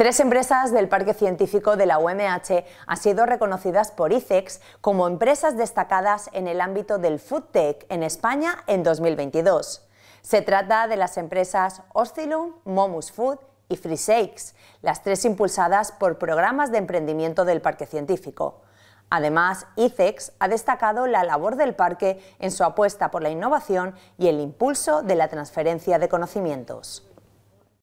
Tres empresas del Parque Científico de la UMH han sido reconocidas por ICEX como empresas destacadas en el ámbito del FoodTech en España en 2022. Se trata de las empresas ostilum Momus Food y FreeSakes, las tres impulsadas por programas de emprendimiento del Parque Científico. Además, ICEX ha destacado la labor del parque en su apuesta por la innovación y el impulso de la transferencia de conocimientos.